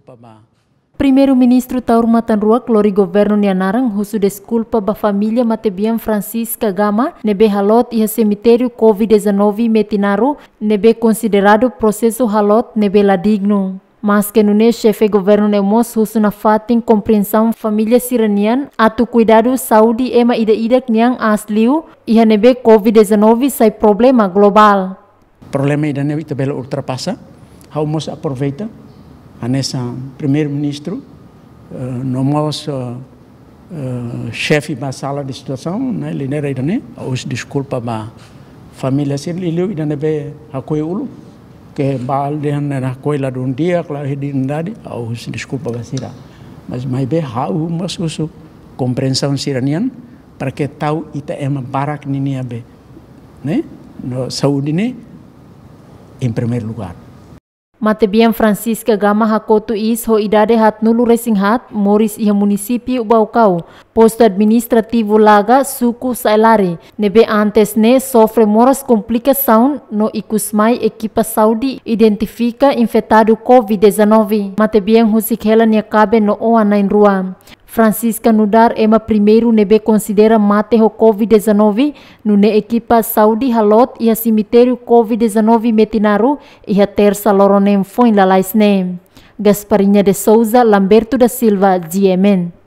desculpa Primeiro-ministro Taur Matanruak lori governo Nianarang husu desculpa ba família Matebian Francisca Gama nebe halot ia cemitério Covid-19 Metinaru nebe considerado processo halot nebe digno. Mas que no chefe governo Nemos husu na fatin compreensão família siranian atu cuidado saúde ema ida idak niang asliu ia nebe Covid-19 sai problema global. Problema ida nebe tabela ultrapassa, how aproveita, anesa primeiro-ministro, uh, eh, nomos uh, eh, uh, chefe da sala de situação, né, linera idane, os desculpa a família sin lilu idane be a ulu, que baal dehan na hakoi la dun dia, kla hedindade, os desculpa a sira. Mas mais bem, há uma usu compreensão siranian, para que tau ita ema barak nini abe, né, no saúde né, em primeiro lugar. Matebian Francisca gama hakotu is ho idade hat nulu Morris iha munisipi ubau kau. posto administrativo laga suku sailari, nebe antes ne sofre moras saun no ikusmai ekipa Saudi identifica infectado COVID-19. Matebian biam husik hela cabe no oa na rua. Francisca Nudar é uma primeiro nebe considera mate o COVID-19 no ne equipa Saudi Halot e a cemitério COVID-19 Metinaru e a terça loronem foi lalaisne. Gasparinha de Souza, Lamberto da Silva, GMN.